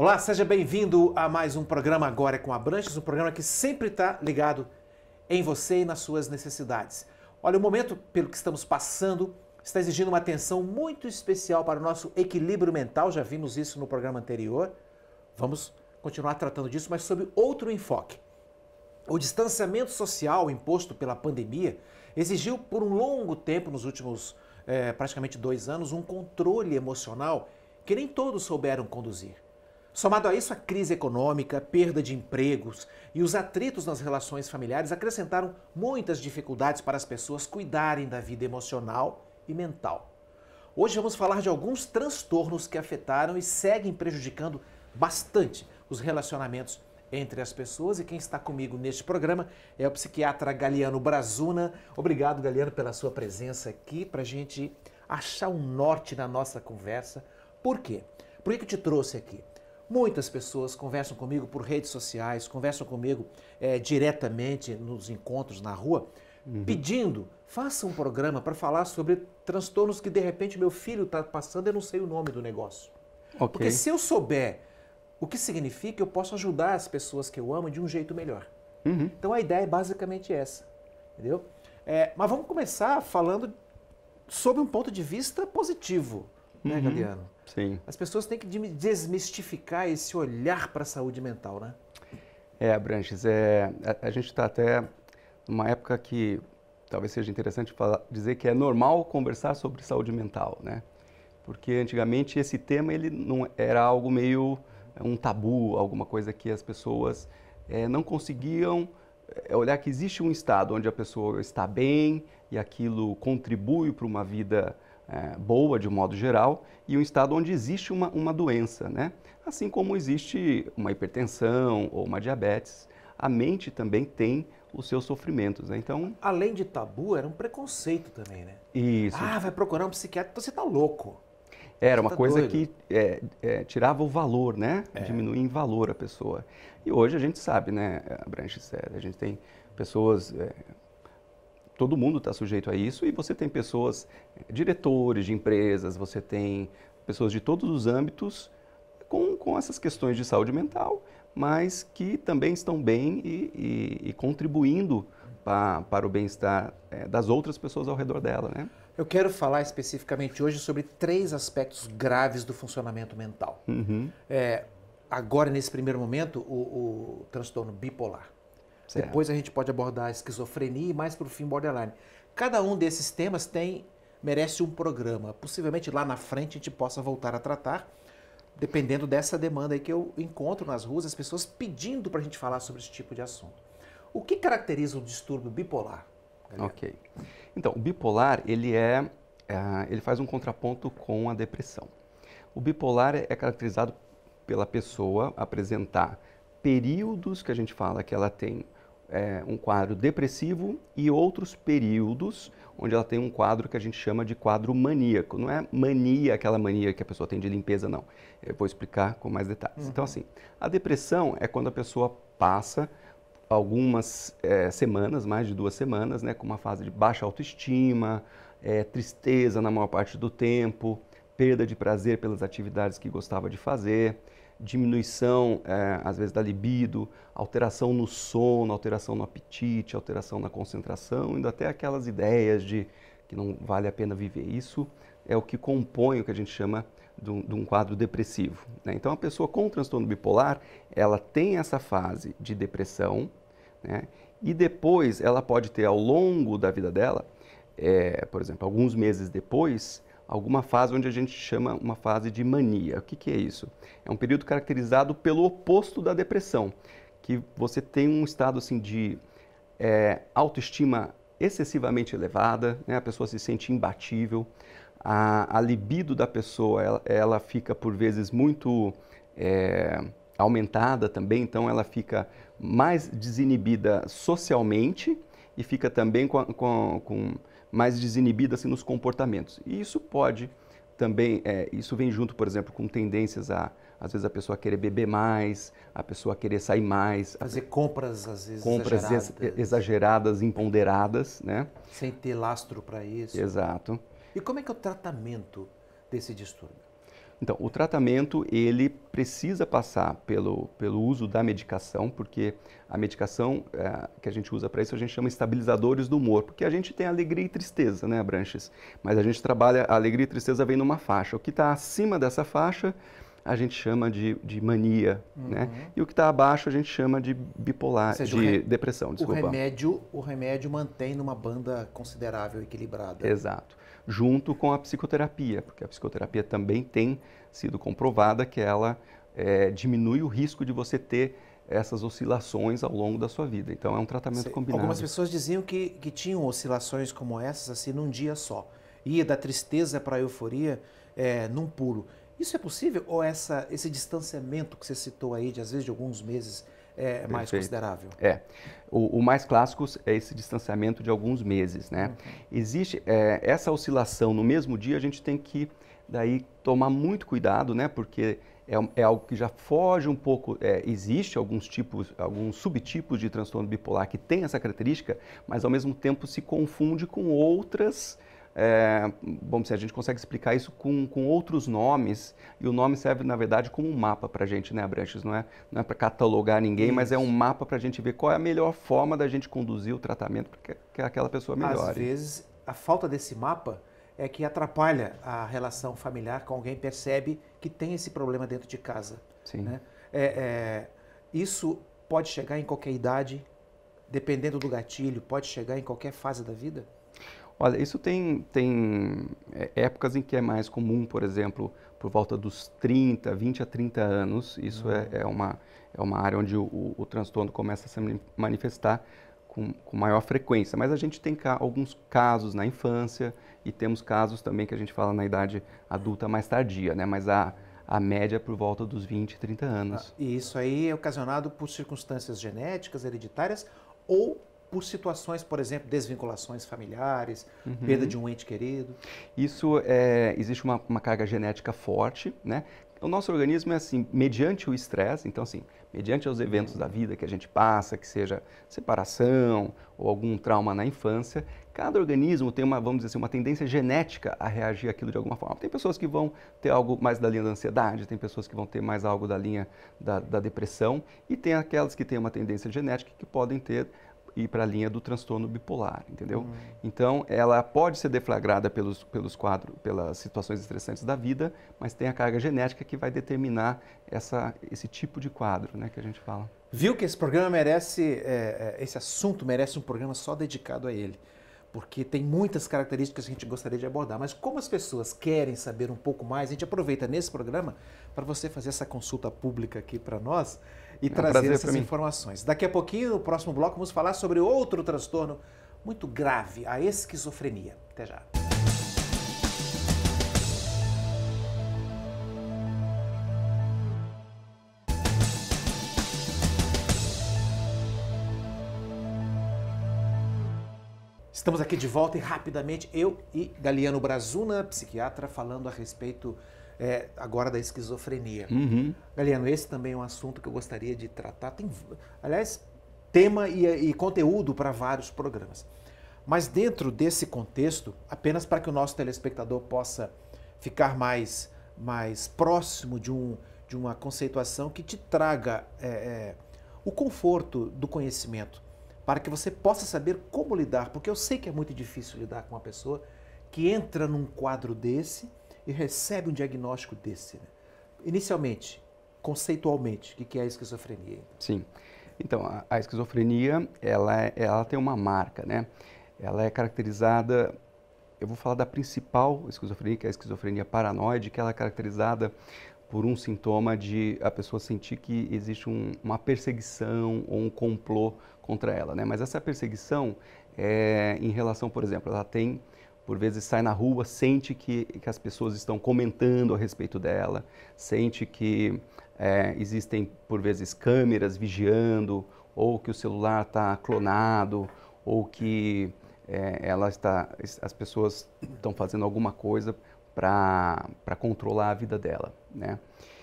Olá, seja bem-vindo a mais um programa Agora é com a Branches, um programa que sempre está ligado em você e nas suas necessidades. Olha, o momento pelo que estamos passando está exigindo uma atenção muito especial para o nosso equilíbrio mental, já vimos isso no programa anterior. Vamos continuar tratando disso, mas sob outro enfoque. O distanciamento social imposto pela pandemia exigiu por um longo tempo, nos últimos é, praticamente dois anos, um controle emocional que nem todos souberam conduzir. Somado a isso, a crise econômica, perda de empregos e os atritos nas relações familiares acrescentaram muitas dificuldades para as pessoas cuidarem da vida emocional e mental. Hoje vamos falar de alguns transtornos que afetaram e seguem prejudicando bastante os relacionamentos entre as pessoas. E quem está comigo neste programa é o psiquiatra Galiano Brazuna. Obrigado, Galiano, pela sua presença aqui para a gente achar um norte na nossa conversa. Por quê? Por que, que eu te trouxe aqui? Muitas pessoas conversam comigo por redes sociais, conversam comigo é, diretamente nos encontros na rua, uhum. pedindo, faça um programa para falar sobre transtornos que de repente meu filho está passando e eu não sei o nome do negócio. Okay. Porque se eu souber o que significa, eu posso ajudar as pessoas que eu amo de um jeito melhor. Uhum. Então a ideia é basicamente essa, entendeu? É, mas vamos começar falando sobre um ponto de vista positivo né, uhum. Sim. As pessoas têm que desmistificar esse olhar para a saúde mental, né? É, Branches, é, a, a gente está até numa época que talvez seja interessante falar, dizer que é normal conversar sobre saúde mental, né? Porque antigamente esse tema ele não era algo meio é, um tabu, alguma coisa que as pessoas é, não conseguiam é, olhar que existe um estado onde a pessoa está bem e aquilo contribui para uma vida é, boa de modo geral e um estado onde existe uma, uma doença, né? Assim como existe uma hipertensão ou uma diabetes, a mente também tem os seus sofrimentos, né? Então... Além de tabu, era um preconceito também, né? Isso. Ah, vai procurar um psiquiatra, então você tá louco. Era uma tá coisa doido. que é, é, tirava o valor, né? É. Diminuía em valor a pessoa. E hoje a gente sabe, né, Branche Sério? A gente tem pessoas é, todo mundo está sujeito a isso e você tem pessoas, diretores de empresas, você tem pessoas de todos os âmbitos com, com essas questões de saúde mental, mas que também estão bem e, e, e contribuindo pa, para o bem-estar é, das outras pessoas ao redor dela. Né? Eu quero falar especificamente hoje sobre três aspectos graves do funcionamento mental. Uhum. É, agora, nesse primeiro momento, o, o transtorno bipolar. Certo. Depois a gente pode abordar esquizofrenia e mais para o fim borderline. Cada um desses temas tem merece um programa. Possivelmente lá na frente a gente possa voltar a tratar, dependendo dessa demanda aí que eu encontro nas ruas, as pessoas pedindo para a gente falar sobre esse tipo de assunto. O que caracteriza o distúrbio bipolar? Galera? Ok. Então, o bipolar ele é, é, ele faz um contraponto com a depressão. O bipolar é caracterizado pela pessoa apresentar períodos que a gente fala que ela tem é, um quadro depressivo e outros períodos onde ela tem um quadro que a gente chama de quadro maníaco. Não é mania, aquela mania que a pessoa tem de limpeza, não. Eu vou explicar com mais detalhes. Então, uhum. Então, assim, a depressão é quando a pessoa passa algumas é, semanas, mais de duas semanas, né, com uma fase de baixa autoestima, é, tristeza na maior parte do tempo, perda de prazer pelas atividades que gostava de fazer, diminuição, é, às vezes, da libido, alteração no sono, alteração no apetite, alteração na concentração, indo até aquelas ideias de que não vale a pena viver. Isso é o que compõe o que a gente chama de um, de um quadro depressivo. Né? Então, a pessoa com transtorno bipolar, ela tem essa fase de depressão, né? e depois ela pode ter, ao longo da vida dela, é, por exemplo, alguns meses depois, alguma fase onde a gente chama uma fase de mania. O que, que é isso? É um período caracterizado pelo oposto da depressão, que você tem um estado assim de é, autoestima excessivamente elevada, né? a pessoa se sente imbatível, a, a libido da pessoa ela, ela, fica por vezes muito é, aumentada também, então ela fica mais desinibida socialmente e fica também com, com, com mais desinibida assim, nos comportamentos. E isso pode também, é, isso vem junto, por exemplo, com tendências a, às vezes, a pessoa querer beber mais, a pessoa querer sair mais. Fazer a... compras, às vezes, compras exageradas. exageradas imponderadas, né? Sem ter lastro para isso. Exato. E como é que é o tratamento desse distúrbio? Então, o tratamento ele precisa passar pelo, pelo uso da medicação, porque a medicação é, que a gente usa para isso a gente chama estabilizadores do humor, porque a gente tem alegria e tristeza, né, Branches? Mas a gente trabalha, a alegria e tristeza vem numa faixa. O que está acima dessa faixa a gente chama de, de mania, uhum. né? E o que está abaixo a gente chama de bipolar, seja, de re... depressão, desculpa. O remédio, o remédio mantém numa banda considerável, equilibrada. Exato. Junto com a psicoterapia, porque a psicoterapia também tem sido comprovada que ela é, diminui o risco de você ter essas oscilações ao longo da sua vida. Então é um tratamento combinado. Algumas pessoas diziam que, que tinham oscilações como essas assim num dia só. Ia da tristeza para a euforia é, num pulo. Isso é possível ou essa, esse distanciamento que você citou aí, de às vezes de alguns meses, é mais considerável? É. O, o, mais clássico é esse distanciamento de alguns meses, né? Uhum. Existe é, essa oscilação no mesmo dia, a gente tem que daí tomar muito cuidado, né? Porque é, é algo que já foge um pouco. É, existe alguns tipos, alguns subtipos de transtorno bipolar que tem essa característica, mas ao mesmo tempo se confunde com outras é, bom, se a gente consegue explicar isso com, com outros nomes, e o nome serve, na verdade, como um mapa para a gente, né, Branches? Não é, não é para catalogar ninguém, isso. mas é um mapa para a gente ver qual é a melhor forma da gente conduzir o tratamento para que aquela pessoa melhore. Às vezes, a falta desse mapa é que atrapalha a relação familiar com alguém percebe que tem esse problema dentro de casa. Sim. Né? É, é, isso pode chegar em qualquer idade, dependendo do gatilho, pode chegar em qualquer fase da vida? Olha, isso tem, tem é, épocas em que é mais comum, por exemplo, por volta dos 30, 20 a 30 anos. Isso é, uhum. é, é, uma, é uma área onde o, o, o transtorno começa a se manifestar com, com, maior frequência. Mas a gente tem ca alguns casos na infância e temos casos também que a gente fala na idade adulta mais tardia, né? Mas a, a média é por volta dos 20, 30 anos. Ah, e isso aí é ocasionado por circunstâncias genéticas, hereditárias ou por situações, por exemplo, desvinculações familiares, uhum. perda de um ente querido? Isso é, existe uma, uma, carga genética forte, né? O nosso organismo é assim, mediante o estresse, então assim, mediante os eventos da vida que a gente passa, que seja separação ou algum trauma na infância, cada organismo tem uma, vamos dizer assim, uma tendência genética a reagir aquilo de alguma forma. Tem pessoas que vão ter algo mais da linha da ansiedade, tem pessoas que vão ter mais algo da linha da, da depressão e tem aquelas que têm uma tendência genética que podem ter ir para a linha do transtorno bipolar, entendeu? Uhum. Então, ela pode ser deflagrada pelos, pelos quadros, pelas situações estressantes da vida, mas tem a carga genética que vai determinar essa, esse tipo de quadro, né, que a gente fala. Viu que esse programa merece, é, é, esse assunto merece um programa só dedicado a ele, porque tem muitas características que a gente gostaria de abordar, mas como as pessoas querem saber um pouco mais, a gente aproveita nesse programa para você fazer essa consulta pública aqui para nós, e é um trazer essas informações. Daqui a pouquinho, no próximo bloco, vamos falar sobre outro transtorno muito grave, a esquizofrenia. Até já. Estamos aqui de volta e rapidamente eu e Galiano Brazuna, psiquiatra, falando a respeito é, agora da esquizofrenia. Uhum. Galiano, esse também é um assunto que eu gostaria de tratar. Tem, aliás, tema e, e conteúdo para vários programas. Mas dentro desse contexto, apenas para que o nosso telespectador possa ficar mais, mais próximo de, um, de uma conceituação que te traga é, é, o conforto do conhecimento, para que você possa saber como lidar, porque eu sei que é muito difícil lidar com uma pessoa que entra num quadro desse e recebe um diagnóstico desse. Né? Inicialmente, conceitualmente, o que é a esquizofrenia? Então? Sim. Então, a, a esquizofrenia, ela, é, ela tem uma marca, né? Ela é caracterizada, eu vou falar da principal esquizofrenia, que é a esquizofrenia paranoide, que ela é caracterizada por um sintoma de a pessoa sentir que existe um, uma perseguição ou um complô contra ela, né? Mas essa perseguição é em relação, por exemplo, ela tem por vezes sai na rua, sente que, que as pessoas estão comentando a respeito dela, sente que é, existem, por vezes, câmeras vigiando, ou que o celular está clonado, ou que é, ela está, as pessoas estão fazendo alguma coisa para controlar a vida dela. Né?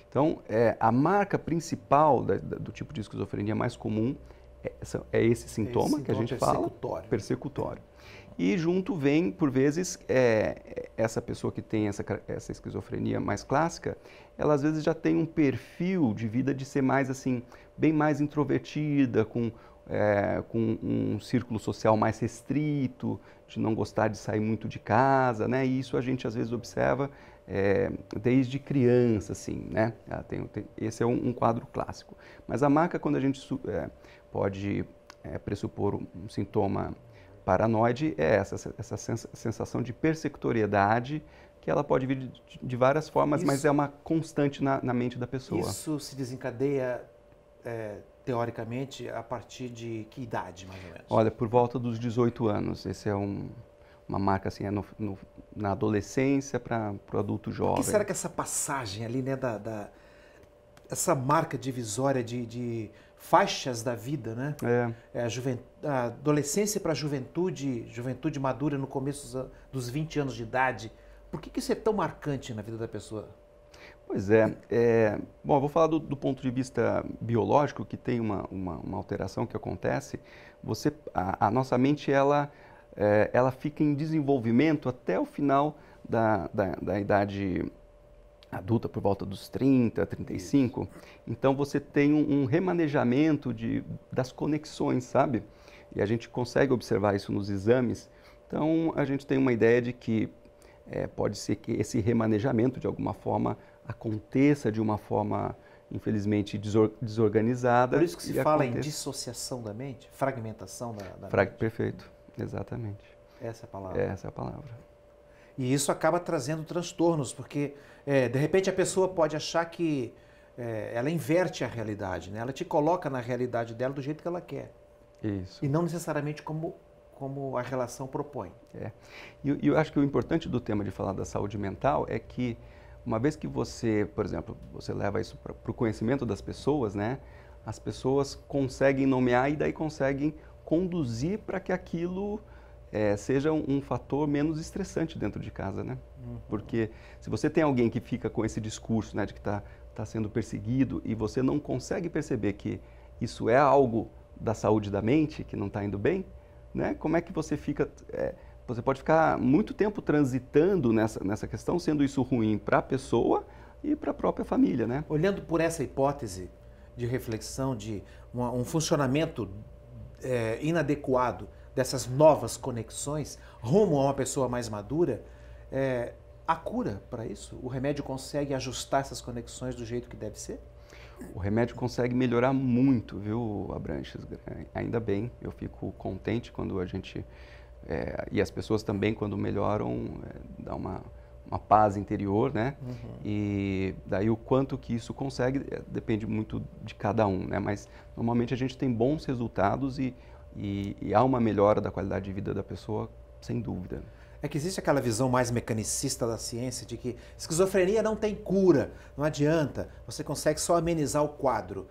Então, é, a marca principal da, da, do tipo de esquizofrenia mais comum é, é, é esse sintoma esse que a gente fala. Persecutório. E junto vem, por vezes, é, é essa pessoa que tem essa, essa esquizofrenia mais clássica, ela às vezes já tem um perfil de vida de ser mais assim, bem mais introvertida, com, é, com um círculo social mais restrito, de não gostar de sair muito de casa, né? E isso a gente às vezes observa é, desde criança, assim, né? Tem, tem, esse é um, um, quadro clássico. Mas a maca, quando a gente é, pode é, pressupor um sintoma paranoide é essa, essa sensação de persecutoriedade, que ela pode vir de, de várias formas, isso, mas é uma constante na, na, mente da pessoa. Isso se desencadeia, é, teoricamente, a partir de que idade, mais ou menos? Olha, por volta dos 18 anos. Esse é um, uma marca assim, é no, no, na adolescência para o adulto jovem. O que será que essa passagem ali, né, da, da essa marca divisória de, de faixas da vida, né? É. é juvent... a adolescência para a juventude, juventude madura no começo dos 20 anos de idade. Por que, que isso é tão marcante na vida da pessoa? Pois é. é... Bom, eu vou falar do, do, ponto de vista biológico, que tem uma, uma, uma alteração que acontece. Você, a, a nossa mente, ela, é, ela fica em desenvolvimento até o final da, da, da idade adulta por volta dos 30, 35. Então você tem um, um remanejamento de, das conexões, sabe? E a gente consegue observar isso nos exames. Então a gente tem uma ideia de que é, pode ser que esse remanejamento de alguma forma aconteça de uma forma infelizmente desor desorganizada. Por isso que se fala aconteça. em dissociação da mente, fragmentação da, da Frag mente. Perfeito, exatamente. Essa é a palavra. Essa é a palavra. E isso acaba trazendo transtornos, porque é, de repente a pessoa pode achar que é, ela inverte a realidade, né? ela te coloca na realidade dela do jeito que ela quer. Isso. E não necessariamente como, como a relação propõe. É. E eu, eu acho que o importante do tema de falar da saúde mental é que, uma vez que você, por exemplo, você leva isso para o conhecimento das pessoas, né? as pessoas conseguem nomear e daí conseguem conduzir para que aquilo é, seja um, um, fator menos estressante dentro de casa, né? Uhum. Porque se você tem alguém que fica com esse discurso né, de que está tá sendo perseguido e você não consegue perceber que isso é algo da saúde da mente, que não está indo bem, né? Como é que você fica... É, você pode ficar muito tempo transitando nessa, nessa questão, sendo isso ruim para a pessoa e para a própria família, né? Olhando por essa hipótese de reflexão de um, um funcionamento é, inadequado dessas novas conexões rumo a uma pessoa mais madura, é, há cura para isso? O remédio consegue ajustar essas conexões do jeito que deve ser? O remédio consegue melhorar muito, viu, Abranches? Ainda bem, eu fico contente quando a gente. É, e as pessoas também, quando melhoram, é, dá uma, uma paz interior, né? Uhum. E daí o quanto que isso consegue é, depende muito de cada um, né? Mas normalmente a gente tem bons resultados e e, e há uma melhora da qualidade de vida da pessoa, sem dúvida. É que existe aquela visão mais mecanicista da ciência de que esquizofrenia não tem cura, não adianta, você consegue só amenizar o quadro.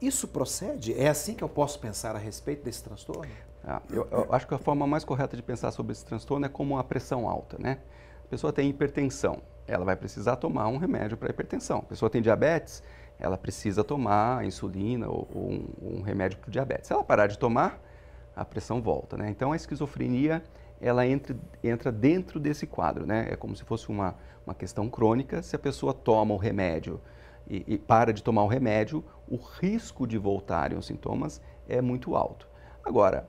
Isso procede? É assim que eu posso pensar a respeito desse transtorno? Ah, eu, eu, acho que a forma mais correta de pensar sobre esse transtorno é como a pressão alta, né? A pessoa tem hipertensão, ela vai precisar tomar um remédio para hipertensão. A pessoa tem diabetes, ela precisa tomar insulina ou, ou um, um, remédio para o diabetes. Se ela parar de tomar, a pressão volta, né? Então a esquizofrenia ela entra, entra dentro desse quadro, né? É como se fosse uma, uma questão crônica. Se a pessoa toma o remédio e, e para de tomar o remédio, o risco de voltarem os sintomas é muito alto. Agora,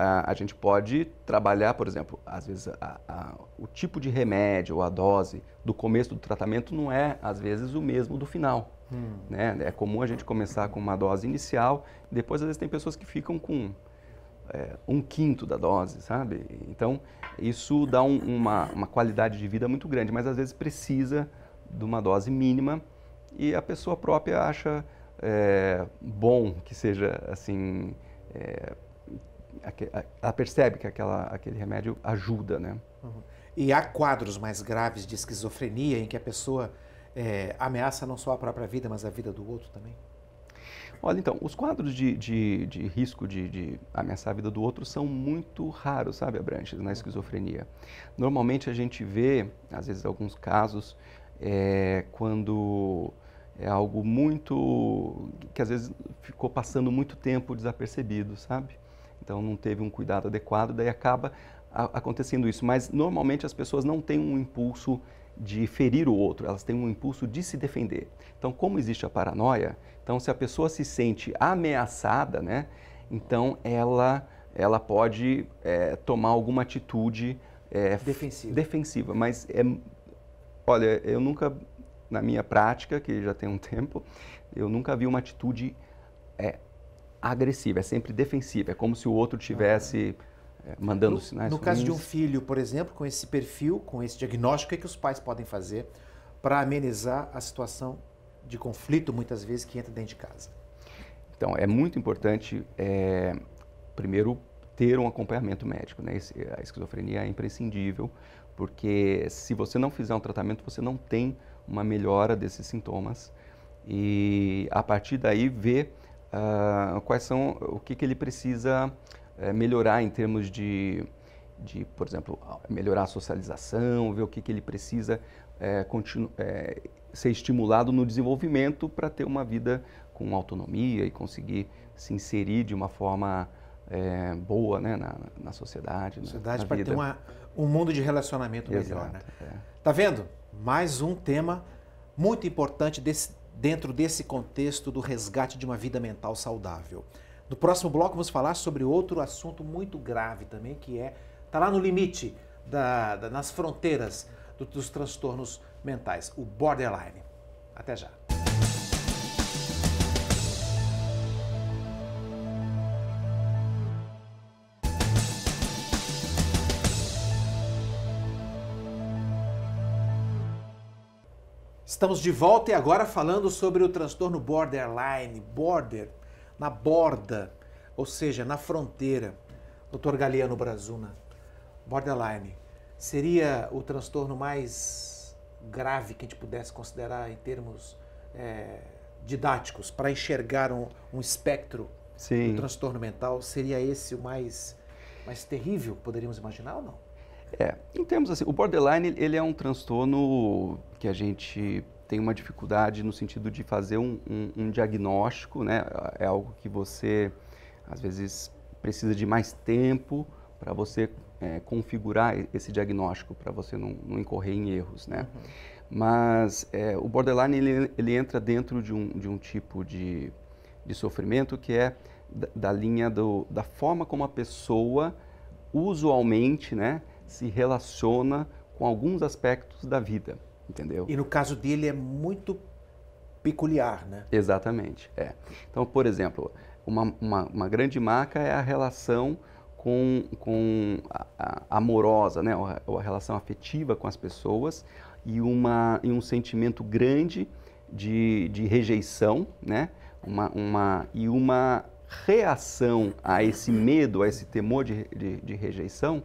a, a gente pode trabalhar, por exemplo, às vezes a, a, o tipo de remédio ou a dose do começo do tratamento não é, às vezes, o mesmo do final. Hum. Né? É comum a gente começar com uma dose inicial, depois, às vezes, tem pessoas que ficam com é, um quinto da dose, sabe? Então, isso dá um, uma, uma qualidade de vida muito grande, mas às vezes precisa de uma dose mínima e a pessoa própria acha é, bom que seja assim. É, ela percebe que aquela, aquele remédio ajuda, né? Uhum. E há quadros mais graves de esquizofrenia em que a pessoa é, ameaça não só a própria vida, mas a vida do outro também? Olha, então, os quadros de, de, de risco de, de, ameaçar a vida do outro são muito raros, sabe, Abranches, na esquizofrenia. Normalmente a gente vê, às vezes, alguns casos é, quando é algo muito. que às vezes ficou passando muito tempo desapercebido, sabe? Então não teve um cuidado adequado, daí acaba acontecendo isso. Mas normalmente as pessoas não têm um impulso de ferir o outro, elas têm um impulso de se defender. Então, como existe a paranoia, então se a pessoa se sente ameaçada, né, então ela, ela pode é, tomar alguma atitude é, defensiva. defensiva. Mas, é, olha, eu nunca, na minha prática, que já tem um tempo, eu nunca vi uma atitude é, agressiva, é sempre defensiva, é como se o outro tivesse ah, mandando no, sinais. No ruins. caso de um filho, por exemplo, com esse perfil, com esse diagnóstico, o que, é os pais podem fazer para amenizar a situação de conflito, muitas vezes, que entra dentro de casa? Então, é muito importante, é, primeiro, ter um acompanhamento médico. Né? A esquizofrenia é imprescindível, porque se você não fizer um tratamento, você não tem uma melhora desses sintomas. E a partir daí, ver uh, quais são, o que, que ele precisa uh, melhorar em termos de, de, por exemplo, melhorar a socialização, ver o que, que ele precisa uh, ser estimulado no desenvolvimento para ter uma vida com autonomia e conseguir se inserir de uma forma boa né, na, na sociedade. Sociedade para ter uma, um mundo de relacionamento melhor. Exato, né? É. Tá vendo? Mais um tema muito importante desse dentro desse contexto do resgate de uma vida mental saudável. No próximo bloco vamos falar sobre outro assunto muito grave também, que é tá lá no limite da, da nas fronteiras do, dos transtornos mentais, o borderline. Até já. Estamos de volta e agora falando sobre o transtorno borderline, border, na borda, ou seja, na fronteira. Dr. Galiano Brazuna, borderline seria o transtorno mais grave que a gente pudesse considerar em termos é, didáticos para enxergar um, um espectro Sim. do transtorno mental? Seria esse o mais, mais terrível, poderíamos imaginar ou não? É, em termos assim, o borderline ele é um transtorno que a gente tem uma dificuldade no sentido de fazer um, um, um diagnóstico, né? É algo que você às vezes precisa de mais tempo para você é, configurar esse diagnóstico, para você não, não, incorrer em erros, né? Uhum. Mas é, o borderline ele, ele, entra dentro de um, de um tipo de, de sofrimento que é da, da linha do, da forma como a pessoa usualmente, né? se relaciona com alguns aspectos da vida, entendeu? E no caso dele é muito peculiar, né? Exatamente, é. Então, por exemplo, uma, uma, uma grande marca é a relação com, com a, a amorosa, né? Ou a, relação afetiva com as pessoas e, uma, e um sentimento grande de, de rejeição, né? Uma, uma, e uma reação a esse medo, a esse temor de, de, de rejeição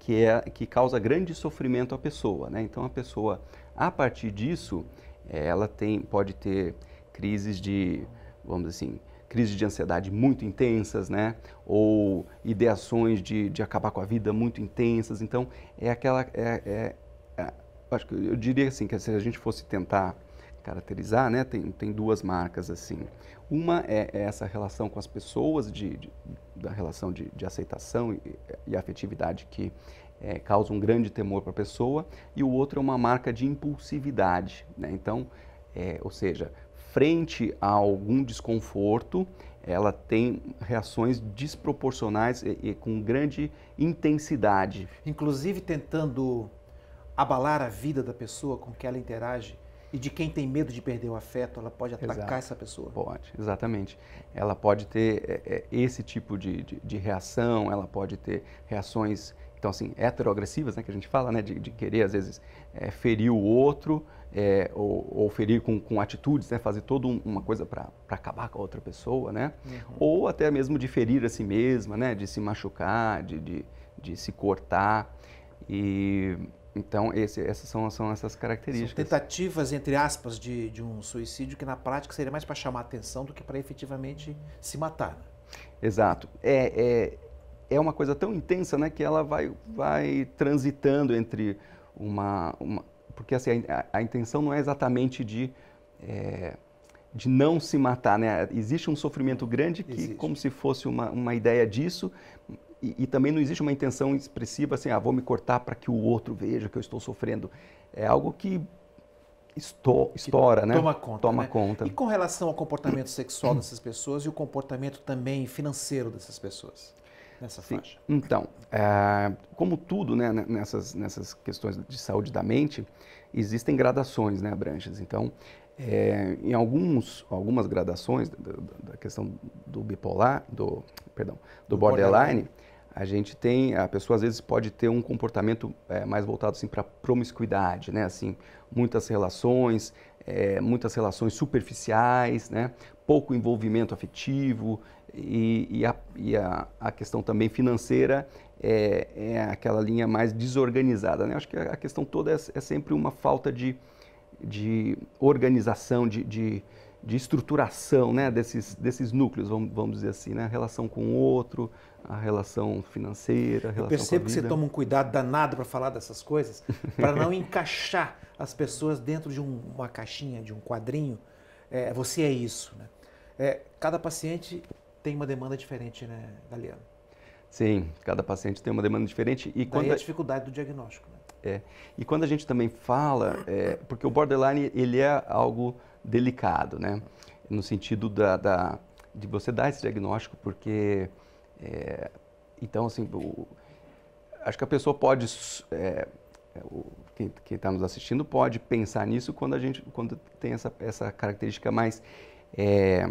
que, é, que causa grande sofrimento à pessoa. Né? Então, a pessoa, a partir disso, é, ela tem, pode ter crises de, vamos dizer assim, crises de ansiedade muito intensas, né? Ou ideações de, de acabar com a vida muito intensas. Então, é aquela. É, é, é, acho que eu diria assim: que se a gente fosse tentar caracterizar, né? Tem, tem duas marcas assim. Uma é, é, essa relação com as pessoas, de, de da relação de, de aceitação e, e, afetividade que é, causa um grande temor para a pessoa, e o outro é uma marca de impulsividade, né? Então, é, ou seja, frente a algum desconforto, ela tem reações desproporcionais e, e com grande intensidade. Inclusive tentando abalar a vida da pessoa com que ela interage e de quem tem medo de perder o afeto, ela pode atacar Exato. essa pessoa. Pode, exatamente. Ela pode ter é, é, esse tipo de, de, de, reação, ela pode ter reações, então assim, heteroagressivas, né, que a gente fala, né, de, de querer às vezes é, ferir o outro, é, ou, ou, ferir com, com atitudes, né, fazer toda uma coisa para acabar com a outra pessoa, né, uhum. ou até mesmo de ferir a si mesma, né, de se machucar, de, de, de se cortar. E então, esse, essas são, são, essas características. São tentativas, entre aspas, de, de, um suicídio que na prática seria mais para chamar atenção do que para efetivamente se matar. Né? Exato. É, é, é uma coisa tão intensa né, que ela vai, vai transitando entre uma. uma porque assim, a, a, intenção não é exatamente de. É, de não se matar, né? Existe um sofrimento grande que, Existe. como se fosse uma, uma ideia disso, e, e, também não existe uma intenção expressiva assim, ah, vou me cortar para que o outro veja que eu estou sofrendo. É algo que esto estoura, que né? Toma conta. Toma né? conta. E com relação ao comportamento sexual dessas pessoas e o comportamento também financeiro dessas pessoas? Nessa Sim. faixa. Então, é, como tudo né, nessas, nessas questões de saúde da mente, existem gradações, né, Branches? Então, é, em alguns, algumas gradações da, da, da, questão do bipolar, do, perdão, do, do borderline, borderline, a gente tem, a pessoa às vezes pode ter um comportamento é, mais voltado assim para promiscuidade, né? Assim, muitas relações, é, muitas relações superficiais, né? Pouco envolvimento afetivo e, e, a, e a, a, questão também financeira é, é aquela linha mais desorganizada, né? Acho que a, a questão toda é, é sempre uma falta de de organização, de, de, de estruturação né, desses, desses núcleos, vamos, vamos dizer assim, né, a relação com o outro, a relação financeira, a relação Eu percebo que você toma um cuidado danado para falar dessas coisas, para não encaixar as pessoas dentro de um, uma caixinha, de um quadrinho. É, você é isso. Né? É, cada paciente tem uma demanda diferente, né, Galeano? Sim, cada paciente tem uma demanda diferente. E Daí quando... a dificuldade do diagnóstico. Né? É. E quando a gente também fala, é, porque o borderline ele é algo delicado, né? No sentido da, da de você dar esse diagnóstico, porque é, então assim, o, acho que a pessoa pode é, o, quem está nos assistindo pode pensar nisso quando a gente quando tem essa, essa característica mais é,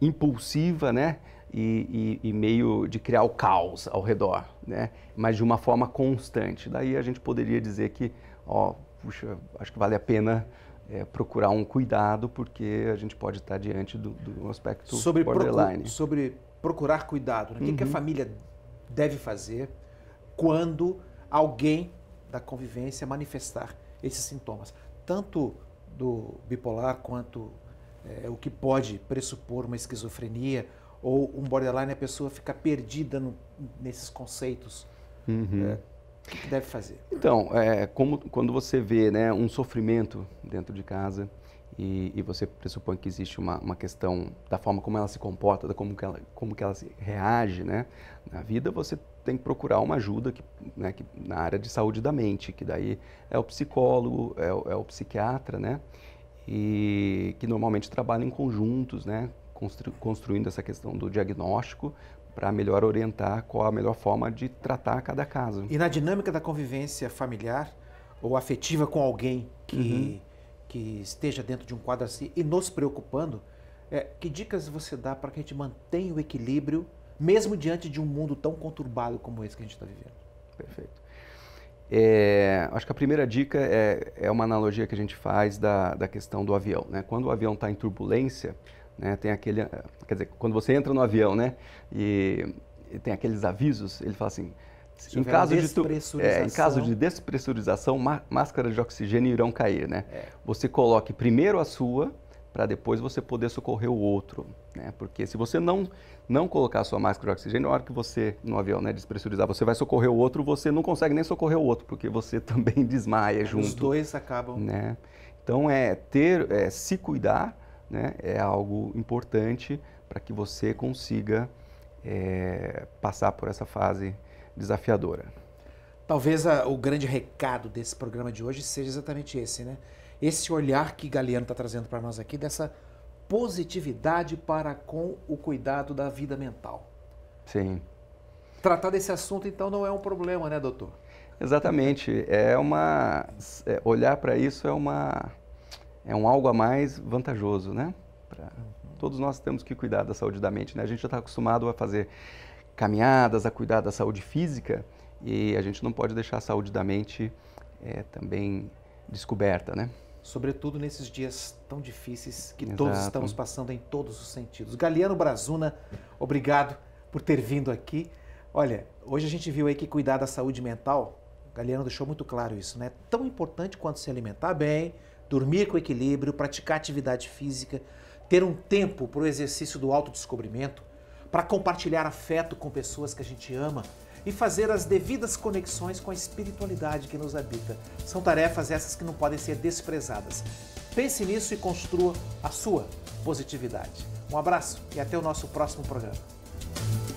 impulsiva, né? e, e, e, meio de criar o caos ao redor, né? mas de uma forma constante. Daí a gente poderia dizer que, ó, puxa, acho que vale a pena é, procurar um cuidado, porque a gente pode estar diante do, do aspecto sobre borderline. Procu sobre procurar cuidado, né? o que a uhum. família deve fazer quando alguém da convivência manifestar esses sintomas, tanto do bipolar quanto é, o que pode pressupor uma esquizofrenia ou um borderline, a pessoa fica perdida no, nesses conceitos. Uhum. Né? o que deve fazer? Então, é, como, quando você vê né, um sofrimento dentro de casa e, e você pressupõe que existe uma, uma, questão da forma como ela se comporta, da como, que ela, como que ela se reage né, na vida, você tem que procurar uma ajuda que, né, que, na área de saúde da mente, que daí é o psicólogo, é, é o psiquiatra, né? E que normalmente trabalham em conjuntos, né? constru construindo essa questão do diagnóstico para melhor orientar qual a melhor forma de tratar cada caso. E na dinâmica da convivência familiar ou afetiva com alguém que, uhum. que esteja dentro de um quadro assim e nos preocupando, é, que dicas você dá para que a gente mantenha o equilíbrio, mesmo diante de um mundo tão conturbado como esse que a gente está vivendo? Perfeito. É, acho que a primeira dica é, é, uma analogia que a gente faz da, da questão do avião. Né? Quando o avião está em turbulência, né? Tem aquele, quer dizer, quando você entra no avião, né? E, e tem aqueles avisos, ele fala assim, em caso, de tu, é, em caso de despressurização, máscaras de oxigênio irão cair, né? É. Você coloque primeiro a sua, para depois você poder socorrer o outro, né? Porque se você não não colocar a sua máscara de oxigênio, na hora que você no avião, né, despressurizar, você vai socorrer o outro, você não consegue nem socorrer o outro, porque você também desmaia junto. Os dois acabam, né? Então é ter, é, se cuidar né, é algo importante para que você consiga é, passar por essa fase desafiadora. Talvez a, o grande recado desse programa de hoje seja exatamente esse, né? Esse olhar que Galeano está trazendo para nós aqui dessa positividade para com o cuidado da vida mental. Sim. Tratar desse assunto então não é um problema, né, doutor? Exatamente. É uma é, olhar para isso é uma é um algo a mais vantajoso, né? Pra... Todos nós temos que cuidar da saúde da mente, né? A gente já está acostumado a fazer caminhadas, a cuidar da saúde física e a gente não pode deixar a saúde da mente é, também descoberta, né? Sobretudo nesses dias tão difíceis que Exato. todos estamos passando em todos os sentidos. Galiano Brazuna, obrigado por ter vindo aqui. Olha, hoje a gente viu aí que cuidar da saúde mental, Galiano deixou muito claro isso, né? Tão importante quanto se alimentar bem, dormir com equilíbrio, praticar atividade física, ter um tempo para o exercício do autodescobrimento, para compartilhar afeto com pessoas que a gente ama e fazer as devidas conexões com a espiritualidade que nos habita. São tarefas essas que não podem ser desprezadas. Pense nisso e construa a sua positividade. Um abraço e até o nosso próximo programa.